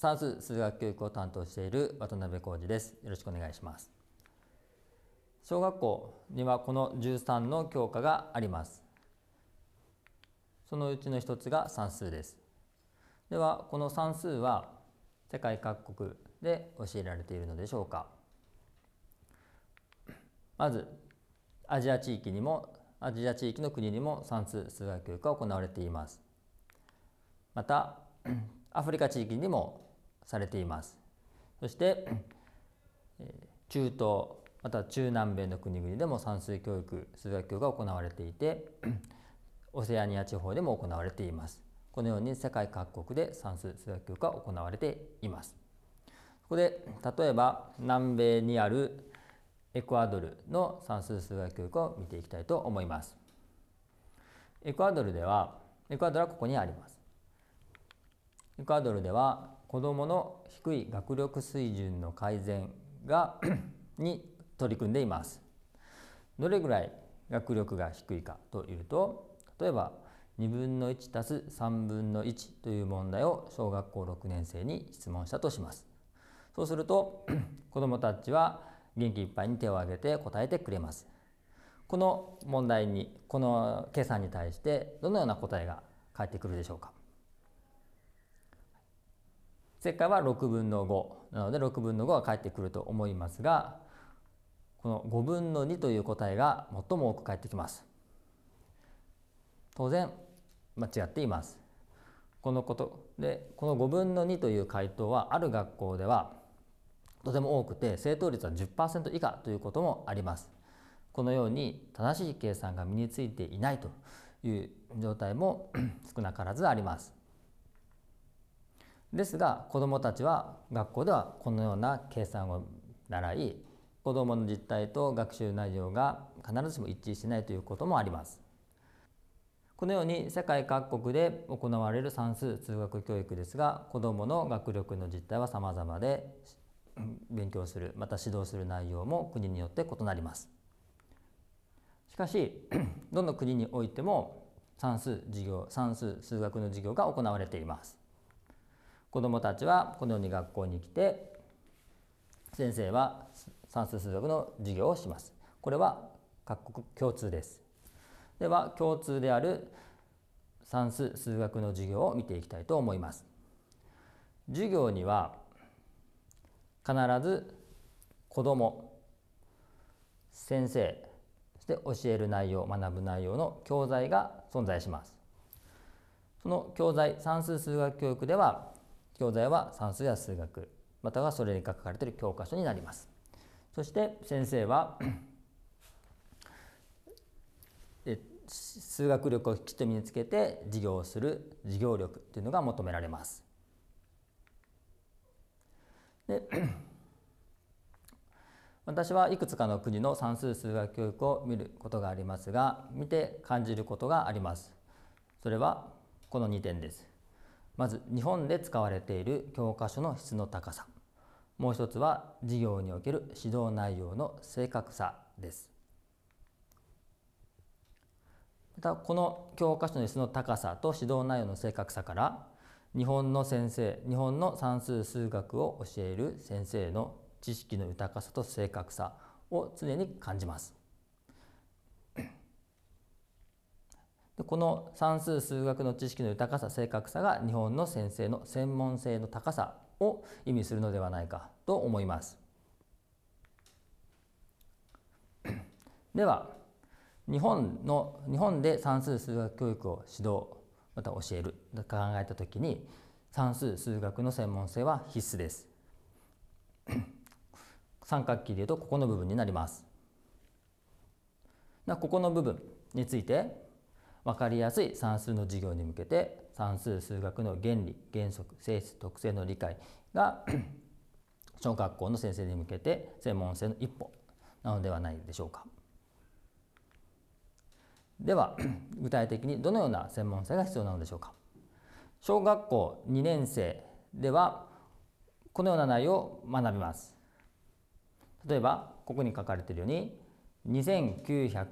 サーズ数学教育を担当している渡辺浩二ですよろしくお願いします小学校にはこの13の教科がありますそのうちの一つが算数ですではこの算数は世界各国で教えられているのでしょうかまずアジア地域にもアジア地域の国にも算数数学教育が行われていますまたアフリカ地域にもされていますそして中東また中南米の国々でも算数教育数学教が行われていてオセアニア地方でも行われていますこのように世界各国で算数数学教が行われていますここで例えば南米にあるエクアドルの算数数学教育を見ていきたいと思いますエクアドルではエクアドルはここにありますエクアドルでは子どもの低い学力水準の改善が に取り組んでいます。どれぐらい学力が低いかというと例えば2分の1足す3分の1という問題を小学校6年生に質問したとします。そうすると 子どもたちは元気いっぱいに手を挙げて答えてくれます。この問題にこの計算に対してどのような答えが返ってくるでしょうか前回は6分の5なので6分の5は返ってくると思いますがこの5分の2という答えが最も多く返ってきます当然間違っていますこのことでこの5分の2という回答はある学校ではとても多くて正答率は10%以下ということもありますこのように正しい計算が身についていないという状態も 少なからずありますですが子どもたちは学校ではこのような計算を習い子どもの実態と学習内容が必ずしも一致しないということもあります。このように世界各国で行われる算数通学教育ですが子どもの学力の実態は様々で勉強するまた指導する内容も国によって異なります。しかし どの国においても算数授業算数数学の授業が行われています。子どもたちはこのように学校に来て先生は算数数学の授業をします。これは各国共通です。では共通である算数数学の授業を見ていきたいと思います。授業には必ず子ども先生そして教える内容学ぶ内容の教材が存在します。その教材算数数学教育では教材は算数や数学またはそれに書かれている教科書になりますそして先生は 数学力をきちっと身につけて授業をする授業力というのが求められますで 私はいくつかの国の算数数学教育を見ることがありますが見て感じることがありますそれはこの2点ですまず日本で使われている教科書の質の高さもう一つは授業における指導内容の正確さですまたこの教科書の質の高さと指導内容の正確さから日本の先生日本の算数数学を教える先生の知識の豊かさと正確さを常に感じますこの算数数学の知識の豊かさ正確さが日本の先生の専門性の高さを意味するのではないかと思います。では日本の日本で算数数学教育を指導また教えると考えた時に算数数学の専門性は必須です。三角形でいうとここの部分になります。ここの部分について分かりやすい算数の授業に向けて算数数学の原理原則性質特性の理解が 小学校の先生に向けて専門性の一歩なのではないでしょうか。では 具体的にどのような専門性が必要なのでしょうか。小学校2年生ではこのような内容を学びます。例えばここに書かれているように2923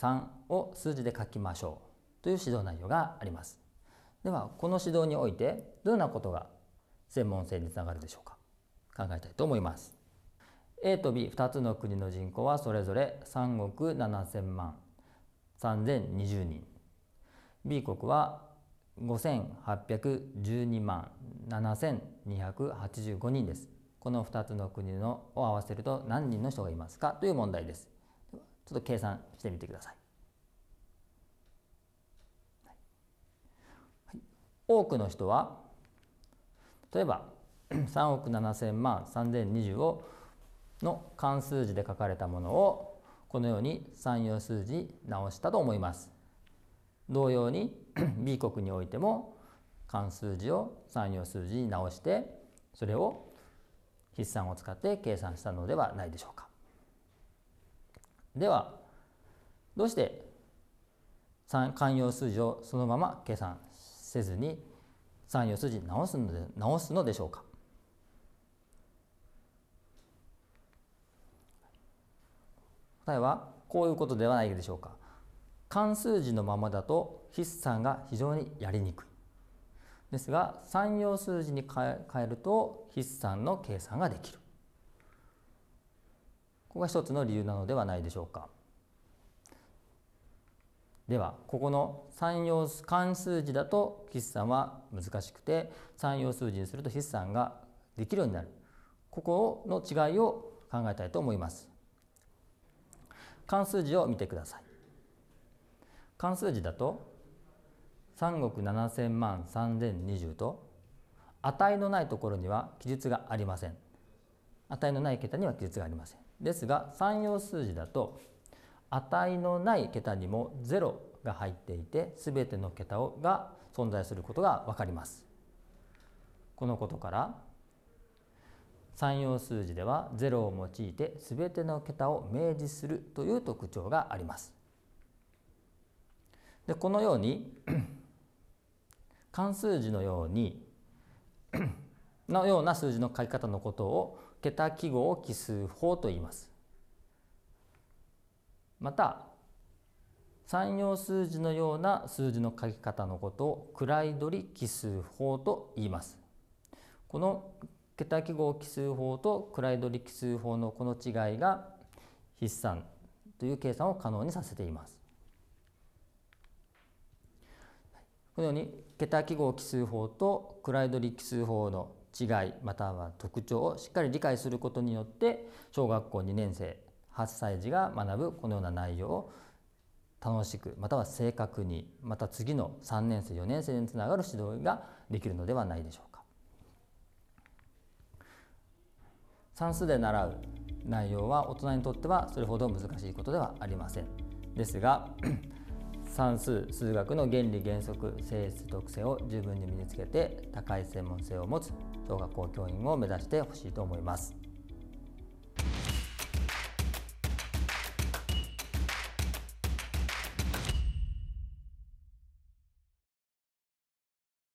3を数字で書きましょうという指導内容があります。ではこの指導においてどんなことが専門性につながるでしょうか考えたいと思います。A と B2 つの国の人口はそれぞれ3億7000万3020人 B 国は5812万7285人です。この2つの国のを合わせると何人の人がいますかという問題です。ちょっと計算してみてください。はい、多くの人は例えば3 億7,000万3,020をの漢数字で書かれたものをこのように3要数字直したと思います。同様に B 国においても漢数字を3要数字に直してそれを筆算を使って計算したのではないでしょうか。ではどうして関与数字をそのまま計算せずに三要数字直すので直すのでしょうか答えはこういうことではないでしょうか関数字のままだと筆算が非常にやりにくいですが三要数字に変えると筆算の計算ができるここが一つの理由なのではないでしょうか。ではここの三要素関数字だと筆算は難しくて3要数字にすると筆算ができるようになるここの違いを考えたいと思います関数字を見てください関数字だと3億7000万3020と値のないところには記述がありません値のない桁には記述がありませんですが3要数字だと値のない桁にも0が入っていて全ての桁をが存在することが分かりますこのことから3要数字では0を用いて全ての桁を明示するという特徴がありますでこのように 関数字のように のような数字の書き方のことを桁記号を奇数法と言います。また三要数字のような数字の書き方のことを位取り奇数法と言います。この桁記号奇数法と位取り奇数法のこの違いが筆算という計算を可能にさせています。このように桁記号奇数法と位取り奇数法の違いまたは特徴をしっかり理解することによって小学校2年生8歳児が学ぶこのような内容を楽しくまたは正確にまた次の3年生4年生につながる指導ができるのではないでしょうか。算数で習う内容は大人にとってはそれほど難しいことではありません。ですが算数数学の原理原則性質特性を十分に身につけて高い専門性を持つ小学校教員を目指してほしいと思います